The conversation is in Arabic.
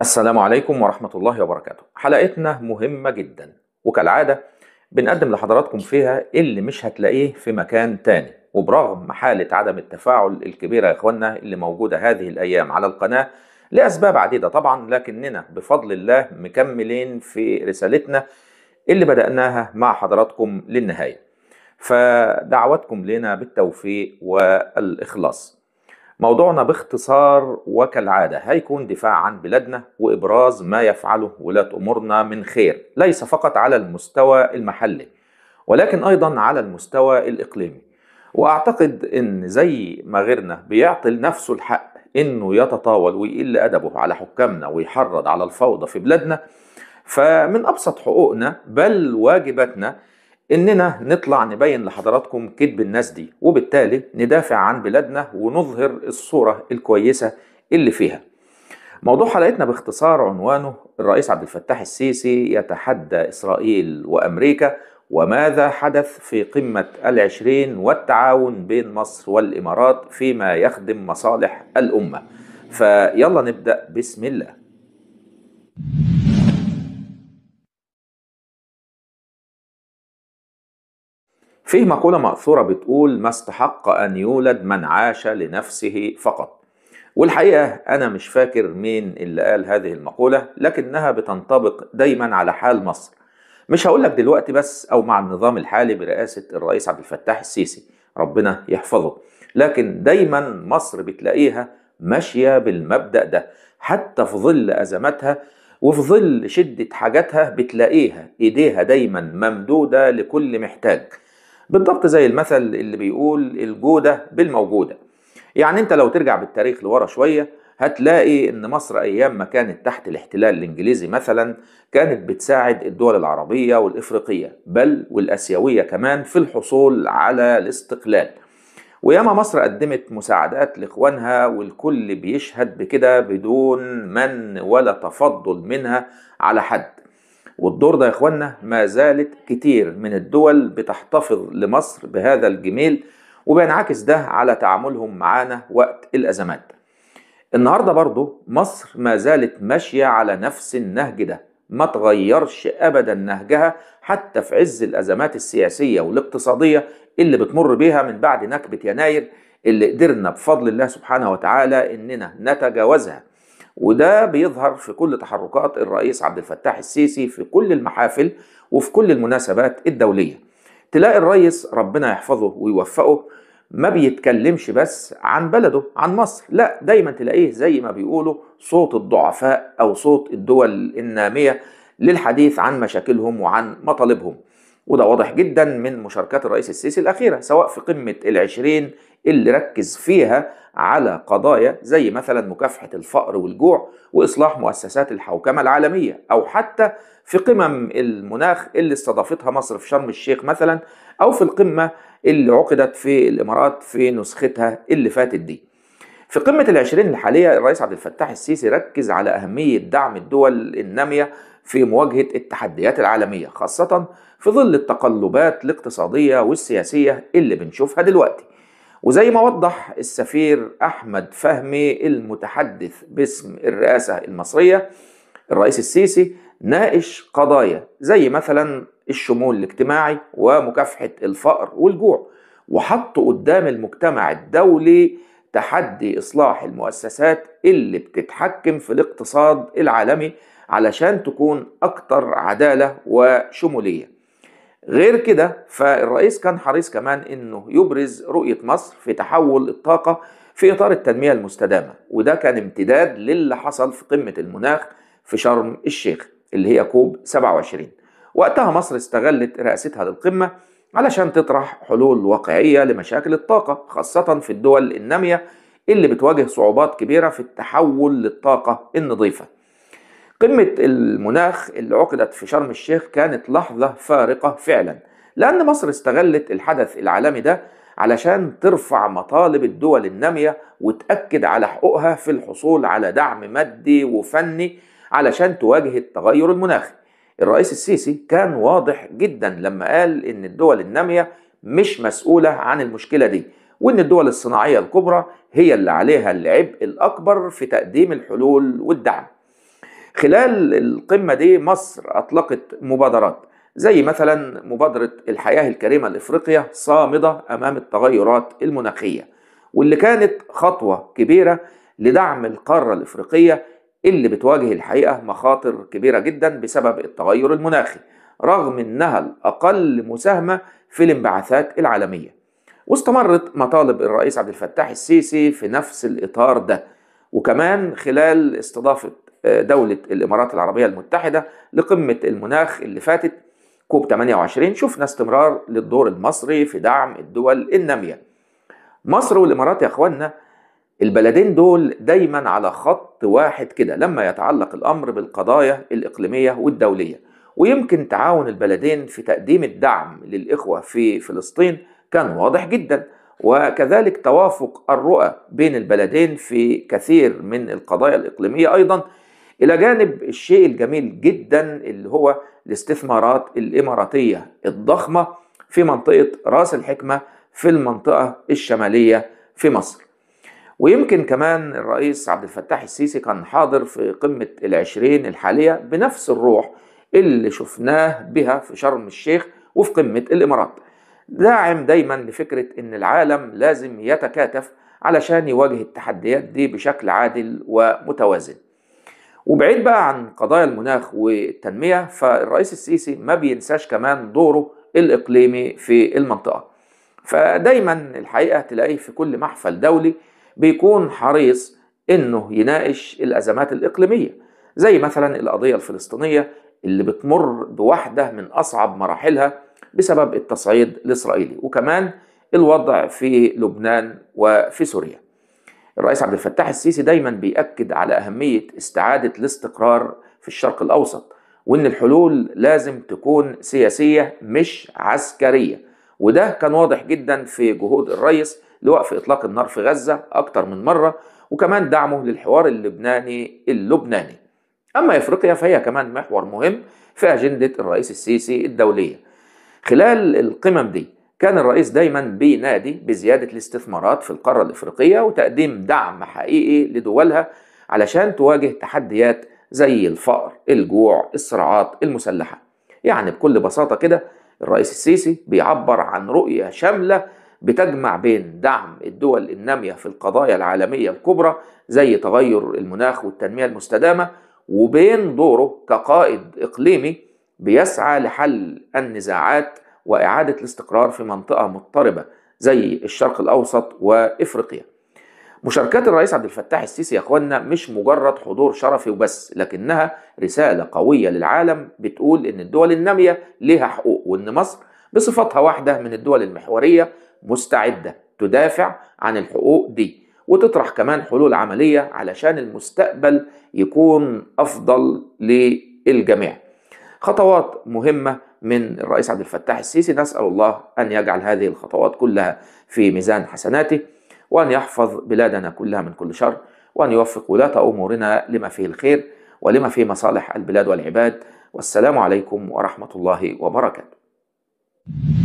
السلام عليكم ورحمة الله وبركاته حلقتنا مهمة جدا وكالعادة بنقدم لحضراتكم فيها اللي مش هتلاقيه في مكان تاني وبرغم حالة عدم التفاعل الكبيرة يا إخوانا اللي موجودة هذه الأيام على القناة لأسباب عديدة طبعا لكننا بفضل الله مكملين في رسالتنا اللي بدأناها مع حضراتكم للنهاية فدعواتكم لنا بالتوفيق والإخلاص موضوعنا باختصار وكالعادة هيكون دفاع عن بلادنا وإبراز ما يفعله ولاة أمورنا من خير ليس فقط على المستوى المحلي ولكن أيضا على المستوى الإقليمي وأعتقد أن زي ما غيرنا بيعطي لنفسه الحق أنه يتطاول ويقل أدبه على حكامنا ويحرض على الفوضى في بلادنا فمن أبسط حقوقنا بل واجباتنا إننا نطلع نبين لحضراتكم كذب الناس دي وبالتالي ندافع عن بلادنا ونظهر الصورة الكويسة اللي فيها موضوع حلقتنا باختصار عنوانه الرئيس عبد الفتاح السيسي يتحدى إسرائيل وأمريكا وماذا حدث في قمة العشرين والتعاون بين مصر والإمارات فيما يخدم مصالح الأمة فيلا نبدأ بسم الله فيه مقولة مأثورة بتقول ما استحق أن يولد من عاش لنفسه فقط والحقيقة أنا مش فاكر مين اللي قال هذه المقولة لكنها بتنطبق دايما على حال مصر مش هقولك دلوقتي بس أو مع النظام الحالي برئاسة الرئيس عبد الفتاح السيسي ربنا يحفظه لكن دايما مصر بتلاقيها ماشية بالمبدأ ده حتى في ظل أزماتها وفي ظل شدة حاجاتها بتلاقيها إيديها دايما ممدودة لكل محتاج بالضبط زي المثل اللي بيقول الجودة بالموجودة يعني انت لو ترجع بالتاريخ لورا شوية هتلاقي ان مصر ايام ما كانت تحت الاحتلال الانجليزي مثلا كانت بتساعد الدول العربية والافريقية بل والاسيوية كمان في الحصول على الاستقلال وياما مصر قدمت مساعدات لاخوانها والكل بيشهد بكده بدون من ولا تفضل منها على حد والدور ده يا اخوانا ما زالت كتير من الدول بتحتفظ لمصر بهذا الجميل وبينعكس ده على تعاملهم معانا وقت الازمات النهارده برضه مصر ما زالت ماشيه على نفس النهج ده ما تغيرش ابدا نهجها حتى في عز الازمات السياسيه والاقتصاديه اللي بتمر بيها من بعد نكبه يناير اللي قدرنا بفضل الله سبحانه وتعالى اننا نتجاوزها وده بيظهر في كل تحركات الرئيس عبد الفتاح السيسي في كل المحافل وفي كل المناسبات الدولية تلاقي الرئيس ربنا يحفظه ويوفقه ما بيتكلمش بس عن بلده عن مصر لا دايما تلاقيه زي ما بيقولوا صوت الضعفاء أو صوت الدول النامية للحديث عن مشاكلهم وعن مطالبهم وده واضح جدا من مشاركات الرئيس السيسي الأخيرة سواء في قمة العشرين اللي ركز فيها على قضايا زي مثلا مكافحة الفقر والجوع وإصلاح مؤسسات الحوكمة العالمية أو حتى في قمم المناخ اللي استضافتها مصر في شرم الشيخ مثلا أو في القمة اللي عقدت في الإمارات في نسختها اللي فاتت دي في قمة العشرين الحالية الرئيس عبد الفتاح السيسي ركز على أهمية دعم الدول النامية في مواجهة التحديات العالمية خاصة في ظل التقلبات الاقتصادية والسياسية اللي بنشوفها دلوقتي وزي ما وضح السفير أحمد فهمي المتحدث باسم الرئاسة المصرية الرئيس السيسي ناقش قضايا زي مثلا الشمول الاجتماعي ومكافحة الفقر والجوع وحط قدام المجتمع الدولي تحدي إصلاح المؤسسات اللي بتتحكم في الاقتصاد العالمي علشان تكون أكتر عدالة وشمولية غير كده فالرئيس كان حريص كمان انه يبرز رؤيه مصر في تحول الطاقه في اطار التنميه المستدامه وده كان امتداد للي حصل في قمه المناخ في شرم الشيخ اللي هي كوب 27 وقتها مصر استغلت رئاستها للقمه علشان تطرح حلول واقعيه لمشاكل الطاقه خاصه في الدول الناميه اللي بتواجه صعوبات كبيره في التحول للطاقه النظيفه قمة المناخ اللي عقدت في شرم الشيخ كانت لحظة فارقة فعلا لأن مصر استغلت الحدث العالمي ده علشان ترفع مطالب الدول النامية وتأكد على حقوقها في الحصول على دعم مادي وفني علشان تواجه التغير المناخي الرئيس السيسي كان واضح جدا لما قال ان الدول النامية مش مسؤولة عن المشكلة دي وان الدول الصناعية الكبرى هي اللي عليها العبء الاكبر في تقديم الحلول والدعم خلال القمة دي مصر أطلقت مبادرات زي مثلا مبادرة الحياة الكريمة لإفريقيا صامدة أمام التغيرات المناخية واللي كانت خطوة كبيرة لدعم القارة الإفريقية اللي بتواجه الحقيقة مخاطر كبيرة جدا بسبب التغير المناخي رغم إنها الأقل مساهمة في الانبعاثات العالمية واستمرت مطالب الرئيس عبد الفتاح السيسي في نفس الإطار ده وكمان خلال استضافة دولة الإمارات العربية المتحدة لقمة المناخ اللي فاتت كوب 28 شفنا استمرار للدور المصري في دعم الدول النامية مصر والإمارات يا أخوانا البلدين دول دايما على خط واحد كده لما يتعلق الأمر بالقضايا الإقليمية والدولية ويمكن تعاون البلدين في تقديم الدعم للإخوة في فلسطين كان واضح جدا وكذلك توافق الرؤى بين البلدين في كثير من القضايا الإقليمية أيضا إلى جانب الشيء الجميل جدا اللي هو الاستثمارات الإماراتية الضخمة في منطقة رأس الحكمة في المنطقة الشمالية في مصر ويمكن كمان الرئيس عبد الفتاح السيسي كان حاضر في قمة العشرين الحالية بنفس الروح اللي شفناه بها في شرم الشيخ وفي قمة الإمارات داعم دايما لفكرة إن العالم لازم يتكاتف علشان يواجه التحديات دي بشكل عادل ومتوازن وبعيد بقى عن قضايا المناخ والتنمية فالرئيس السيسي ما بينساش كمان دوره الإقليمي في المنطقة فدايما الحقيقة تلاقيه في كل محفل دولي بيكون حريص انه يناقش الازمات الاقليميه زي مثلا القضيه الفلسطينيه اللي بتمر بواحده من اصعب مراحلها بسبب التصعيد الاسرائيلي وكمان الوضع في لبنان وفي سوريا الرئيس عبد الفتاح السيسي دايما بيأكد على أهمية استعادة الاستقرار في الشرق الأوسط وإن الحلول لازم تكون سياسية مش عسكرية وده كان واضح جدا في جهود الرئيس لوقف إطلاق النار في غزة أكتر من مرة وكمان دعمه للحوار اللبناني اللبناني أما إفريقيا فهي كمان محور مهم في أجندة الرئيس السيسي الدولية خلال القمم دي كان الرئيس دايما بينادي بزيادة الاستثمارات في القارة الإفريقية وتقديم دعم حقيقي لدولها علشان تواجه تحديات زي الفقر الجوع الصراعات المسلحة يعني بكل بساطة كده الرئيس السيسي بيعبر عن رؤية شاملة بتجمع بين دعم الدول النامية في القضايا العالمية الكبرى زي تغير المناخ والتنمية المستدامة وبين دوره كقائد إقليمي بيسعى لحل النزاعات وإعادة الاستقرار في منطقة مضطربة زي الشرق الأوسط وإفريقيا مشاركات الرئيس عبد الفتاح السيسي يا اخوانا مش مجرد حضور شرفي وبس لكنها رساله قويه للعالم بتقول ان الدول الناميه ليها حقوق وان مصر بصفتها واحده من الدول المحوريه مستعده تدافع عن الحقوق دي وتطرح كمان حلول عمليه علشان المستقبل يكون افضل للجميع. خطوات مهمه من الرئيس عبد الفتاح السيسي نسأل الله أن يجعل هذه الخطوات كلها في ميزان حسناته وأن يحفظ بلادنا كلها من كل شر وأن يوفق ولاة أمورنا لما فيه الخير ولما فيه مصالح البلاد والعباد والسلام عليكم ورحمة الله وبركاته